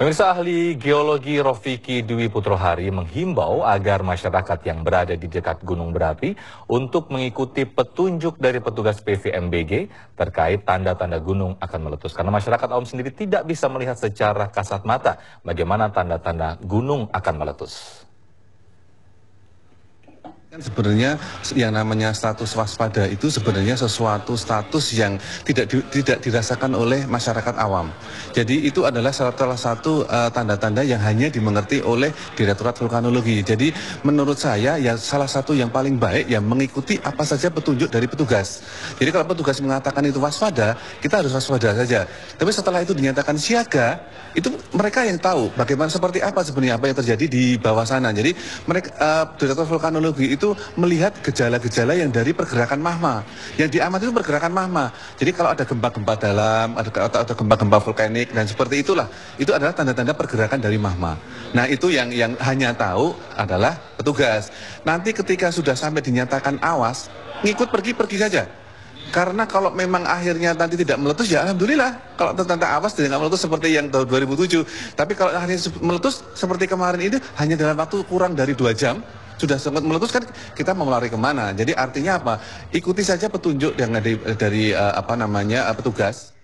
Pemirsa ahli geologi Rofiki Dwi Putrohari menghimbau agar masyarakat yang berada di dekat Gunung Berapi untuk mengikuti petunjuk dari petugas PVMBG terkait tanda-tanda gunung akan meletus. Karena masyarakat awam sendiri tidak bisa melihat secara kasat mata bagaimana tanda-tanda gunung akan meletus sebenarnya yang namanya status waspada itu sebenarnya sesuatu status yang tidak di, tidak dirasakan oleh masyarakat awam. Jadi itu adalah salah satu eh, tanda-tanda uh, yang hanya dimengerti oleh direkturat Vulkanologi. Jadi menurut saya ya salah satu yang paling baik yang mengikuti apa saja petunjuk dari petugas. Jadi kalau petugas mengatakan itu waspada, kita harus waspada saja. Tapi setelah itu dinyatakan siaga, itu mereka yang tahu bagaimana seperti apa sebenarnya apa yang terjadi di bawah sana. Jadi mereka uh, Direktorat Vulkanologi itu melihat gejala-gejala yang dari pergerakan mahma. Yang diamati itu pergerakan mahma. Jadi kalau ada gempa-gempa dalam, ada atau gempa-gempa vulkanik dan seperti itulah, itu adalah tanda-tanda pergerakan dari mahma. Nah, itu yang yang hanya tahu adalah petugas. Nanti ketika sudah sampai dinyatakan awas, ngikut pergi-pergi saja. Karena kalau memang akhirnya nanti tidak meletus ya alhamdulillah. Kalau tentang awas tidak meletus seperti yang tahun 2007. Tapi kalau akhirnya meletus seperti kemarin itu hanya dalam waktu kurang dari dua jam sudah sangat meletus kan kita mau lari kemana? Jadi artinya apa? Ikuti saja petunjuk yang dari dari eh, apa namanya eh, petugas